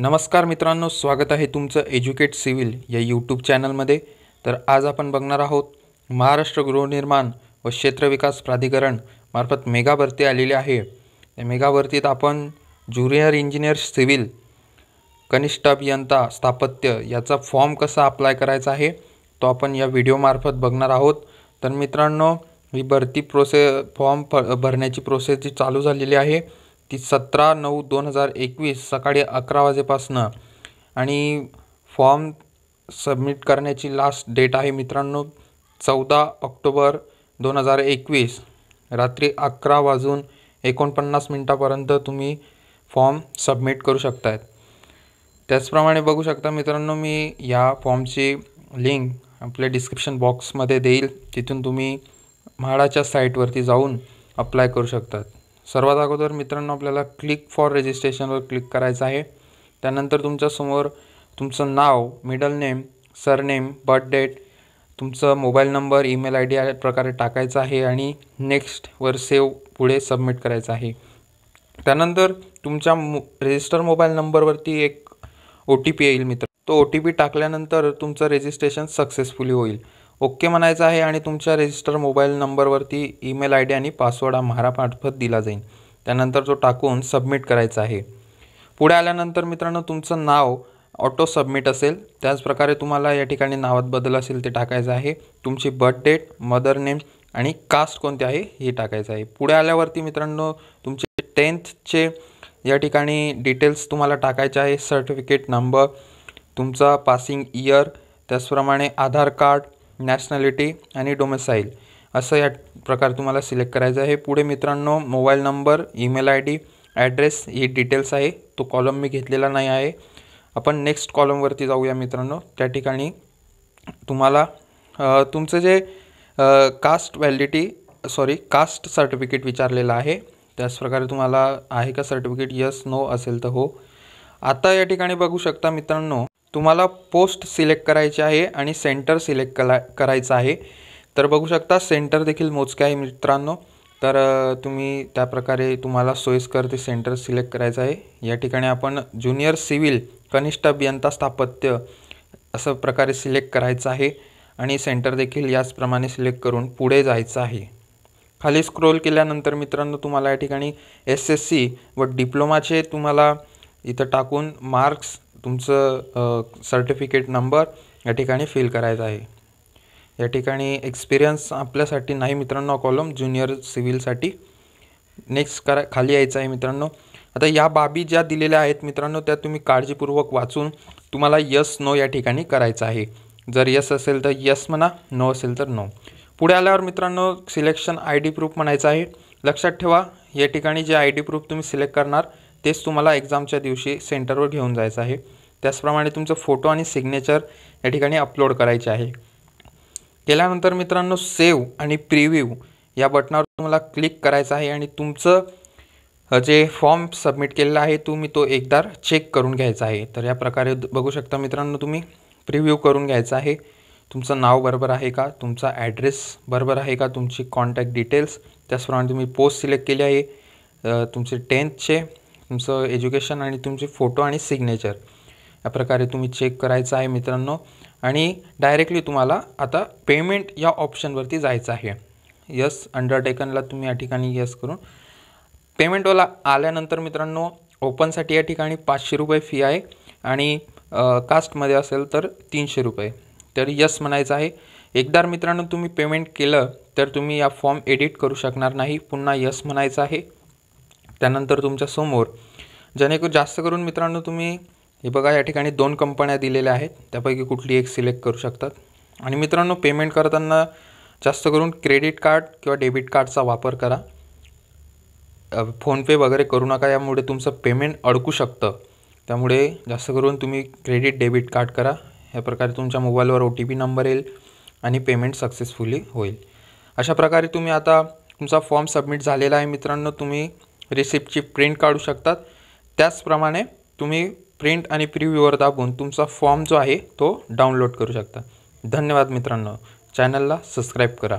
नमस्कार मित्रांनो स्वागत आहे तुमचं एज्युकेट सिव्हिल या यूट्यूब चॅनलमध्ये तर आज आपण बघणार आहोत महाराष्ट्र गृहनिर्माण व क्षेत्र विकास प्राधिकरण मार्फत मेगा भरती आलेली आहे त्या मेगा भरतीत आपण ज्युनियर इंजिनियर सिव्हिल कनिष्ठ अभियंता स्थापत्य याचा फॉर्म कसा अप्लाय करायचा आहे तो आपण या व्हिडिओमार्फत बघणार आहोत तर मित्रांनो ही भरती प्रोसे फॉर्म भरण्याची प्रोसेस जी चालू झालेली आहे ती सतरा नऊ दोन हजार एकवीस सकाळी अकरा वाजेपासनं आणि फॉर्म सबमिट करण्याची लास्ट डेट आहे मित्रांनो चौदा ऑक्टोबर दोन हजार एकवीस रात्री अकरा वाजून एकोणपन्नास मिनटापर्यंत तुम्ही फॉर्म सबमिट करू शकतायत त्याचप्रमाणे बघू शकता मित्रांनो मी या फॉर्मची लिंक आपल्या डिस्क्रिप्शन बॉक्समध्ये देईल तिथून तुम्ही म्हाडाच्या साईटवरती जाऊन अप्लाय करू शकतात सर्वात अगोदर मित्रांनो आपल्याला क्लिक फॉर रेजिस्ट्रेशनवर क्लिक करायचं आहे त्यानंतर तुमच्यासमोर तुमचं नाव middle name surname birth date तुमचं mobile number email I D प्रकारे टाकायचं आहे आणि नेक्स्ट वर सेव पुढे सबमिट करायचं आहे त्यानंतर तुमच्या मो रजिस्टर मोबाईल नंबरवरती एक ओ टी पी येईल मित्र तो ओ टी पी टाकल्यानंतर तुमचं रजिस्ट्रेशन सक्सेसफुली होईल ओके म्हणायचं आहे आणि तुमच्या रजिस्टर मोबाईल नंबरवरती ईमेल आय डी आणि पासवर्ड हा म्हारामार्फत दिला जाईल त्यानंतर तो टाकून सबमिट करायचा आहे पुढे आल्यानंतर मित्रांनो तुमचं नाव ऑटो सबमिट असेल त्याचप्रकारे तुम्हाला या ठिकाणी नावात बदल असेल ते टाकायचं आहे तुमची बर्थ डेट मदर नेम आणि कास्ट कोणते आहे हे टाकायचं आहे पुढे आल्यावरती मित्रांनो तुमचे टेन्थचे या ठिकाणी डिटेल्स तुम्हाला टाकायचे आहे सर्टिफिकेट नंबर तुमचा पासिंग इयर त्याचप्रमाणे आधार कार्ड नॅशनॅलिटी आणि डोमेसाईल असं या प्रकार तुम्हाला सिलेक्ट करायचं आहे पुढे मित्रांनो mobile number email I D address ही डिटेल्स आहे तो कॉलम मी घेतलेला नाही आहे आपण नेक्स्ट कॉलमवरती जाऊया मित्रांनो त्या ठिकाणी तुम्हाला तुमचं जे caste validity sorry caste certificate विचारलेलं आहे त्याचप्रकारे तुम्हाला आहे का सर्टिफिकेट यस नो असेल तर हो आता या ठिकाणी बघू शकता मित्रांनो तुम्हाला पोस्ट सिलेक्ट करायचे आहे आणि सेंटर सिलेक्ट कला करायचं आहे तर बघू शकता सेंटर देखील मोजके आहे मित्रांनो तर तुम्ही त्याप्रकारे तुम्हाला सोयीस्कर ते सेंटर सिलेक्ट करायचं आहे या ठिकाणी आपण ज्युनियर सिव्हिल कनिष्ठ अभियंता स्थापत्य असं प्रकारे सिलेक्ट करायचं आहे आणि सेंटर देखील याचप्रमाणे सिलेक्ट करून पुढे जायचं आहे खाली स्क्रोल केल्यानंतर मित्रांनो तुम्हाला या ठिकाणी एस एस सी व डिप्लोमाचे तुम्हाला इथं टाकून मार्क्स तुमचं सर्टिफिकेट नंबर या ठिकाणी फिल करायचा आहे या ठिकाणी एक्सपिरियन्स आपल्यासाठी नाही मित्रांनो कॉलम ज्युनियर सिव्हिलसाठी नेक्स्ट करा खाली यायचं आहे मित्रांनो आता या बाबी ज्या दिलेल्या आहेत मित्रांनो त्या तुम्ही काळजीपूर्वक वाचून तुम्हाला यस नो या ठिकाणी करायचं आहे जर यस असेल तर यस म्हणा नो असेल तर नो पुढे आल्यावर मित्रांनो सिलेक्शन आय डी प्रूफ म्हणायचं आहे लक्षात ठेवा या ठिकाणी जे आय डी प्रूफ तुम्ही सिलेक्ट करणार तेच तुम्हाला एक्झामच्या दिवशी सेंटरवर घेऊन जायचं आहे त्याचप्रमाणे तुमचं फोटो आणि सिग्नेचर या ठिकाणी अपलोड करायचे आहे केल्यानंतर मित्रांनो सेव्ह आणि प्रिव्ह्यू या बटनावर तुम्हाला क्लिक करायचं आहे आणि तुमचं जे फॉर्म सबमिट केलेला आहे तुम्ही तो एकदा चेक करून घ्यायचा आहे तर या प्रकारे बघू शकता मित्रांनो तुम्ही प्रिव्ह्यू करून घ्यायचा आहे तुमचं नाव बरोबर आहे का तुमचा ॲड्रेस बरोबर आहे का तुमची कॉन्टॅक्ट डिटेल्स त्याचप्रमाणे तुम्ही पोस्ट सिलेक्ट केली आहे तुमचे टेन्थचे तुमचं एज्युकेशन आणि तुमचे फोटो आणि सिग्नेचर या प्रकारे तुम्ही चेक करायचं आहे मित्रांनो आणि डायरेक्टली तुम्हाला आता पेमेंट या ऑप्शनवरती जायचं आहे यस अंडरटेकनला तुम्ही या ठिकाणी यस करून पेमेंटवाला आल्यानंतर मित्रांनो ओपनसाठी या ठिकाणी पाचशे रुपये फी आहे आणि कास्टमध्ये असेल तर तीनशे रुपये तर यस म्हणायचं आहे एकदा मित्रांनो तुम्ही पेमेंट केलं तर तुम्ही या फॉर्म एडिट करू शकणार नाही पुन्हा यस म्हणायचं आहे त्यानंतर तुमच्यासमोर जेणेकरून जास्त करून मित्रांनो तुम्ही हे बघा या ठिकाणी दोन कंपन्या दिलेल्या आहेत त्यापैकी कुठली एक सिलेक्ट करू शकतात आणि मित्रांनो पेमेंट करताना जास्त करून क्रेडिट कार्ड किंवा डेबिट कार्डचा वापर करा फोनपे वगैरे करू नका यामुळे तुमचं पेमेंट अडकू शकतं त्यामुळे जास्त करून तुम्ही क्रेडिट डेबिट कार्ड करा या प्रकारे तुमच्या मोबाईलवर ओ टी पी नंबर येईल आणि पेमेंट सक्सेसफुली होईल अशा प्रकारे तुम्ही आता तुमचा फॉर्म सबमिट झालेला आहे मित्रांनो तुम्ही रिसिप्टची प्रिंट काढू शकतात त्याचप्रमाणे तुम्ही प्रिंट आणि प्रिव्ह्यूवर दाबून तुमचा फॉर्म जो आहे तो डाउनलोड करू शकता धन्यवाद मित्रांनो चॅनलला सबस्क्राईब करा